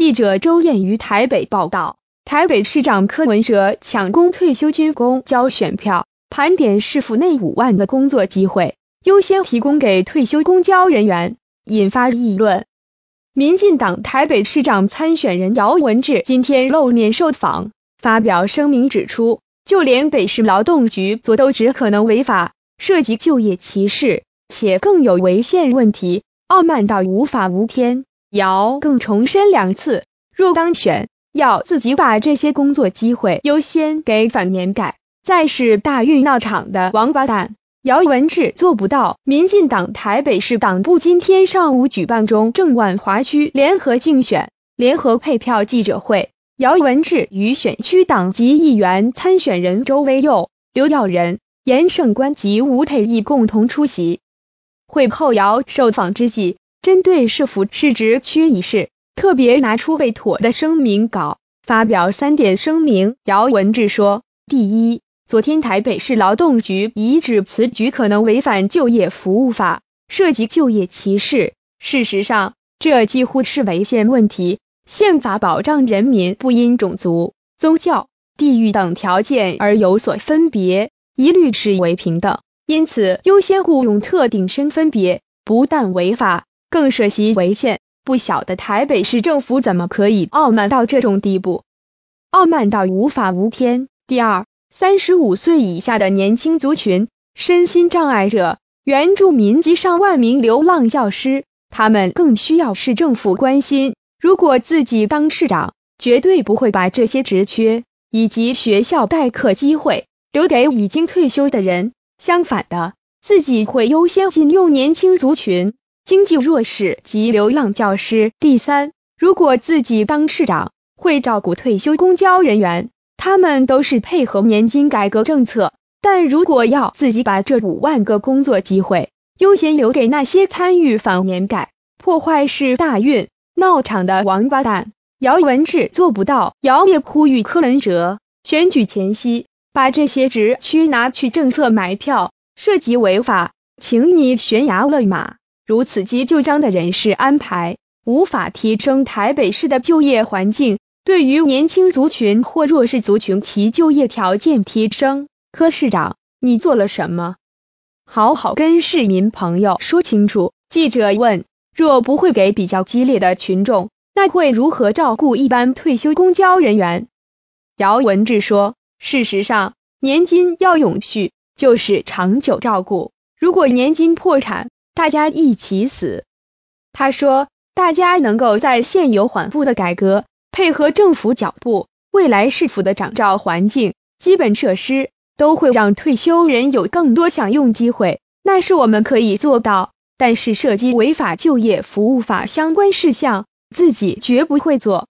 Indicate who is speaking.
Speaker 1: 记者周燕于台北报道，台北市长柯文哲抢攻退休军公交选票，盘点市府内五万的工作机会，优先提供给退休公交人员，引发议论。民进党台北市长参选人姚文智今天露面受访，发表声明指出，就连北市劳动局做都只可能违法，涉及就业歧视，且更有违宪问题，傲慢到无法无天。姚更重申两次，若当选，要自己把这些工作机会优先给反年改。再是大运闹场的王八蛋，姚文志做不到。民进党台北市党部今天上午举办中正万华区联合竞选联合配票记者会，姚文志与选区党籍议员参选人周威佑、刘耀仁、严胜官及吴佩义共同出席。会后姚受访之际。针对是否市值缺一事，特别拿出未妥的声明稿，发表三点声明。姚文志说：“第一，昨天台北市劳动局已指此举可能违反就业服务法，涉及就业歧视。事实上，这几乎是违宪问题。宪法保障人民不因种族、宗教、地域等条件而有所分别，一律是为平等。因此，优先雇佣特定身份别，不但违法。”更涉及违宪，不晓得台北市政府怎么可以傲慢到这种地步，傲慢到无法无天。第二，三十五岁以下的年轻族群、身心障碍者、原住民及上万名流浪教师，他们更需要市政府关心。如果自己当市长，绝对不会把这些职缺以及学校代课机会留给已经退休的人，相反的，自己会优先禁用年轻族群。经济弱势及流浪教师。第三，如果自己当市长，会照顾退休公交人员，他们都是配合年金改革政策。但如果要自己把这五万个工作机会优先留给那些参与反年改、破坏市大运闹场的王八蛋，姚文志做不到。姚也呼吁柯文哲，选举前夕把这些职区拿去政策买票，涉及违法，请你悬崖勒马。如此急就章的人事安排，无法提升台北市的就业环境，对于年轻族群或弱势族群其就业条件提升。柯市长，你做了什么？好好跟市民朋友说清楚。记者问，若不会给比较激烈的群众，那会如何照顾一般退休公交人员？姚文志说，事实上，年金要永续，就是长久照顾。如果年金破产，大家一起死，他说，大家能够在现有缓步的改革，配合政府脚步，未来市府的长照环境、基本设施，都会让退休人有更多享用机会，那是我们可以做到。但是涉及违法就业服务法相关事项，自己绝不会做。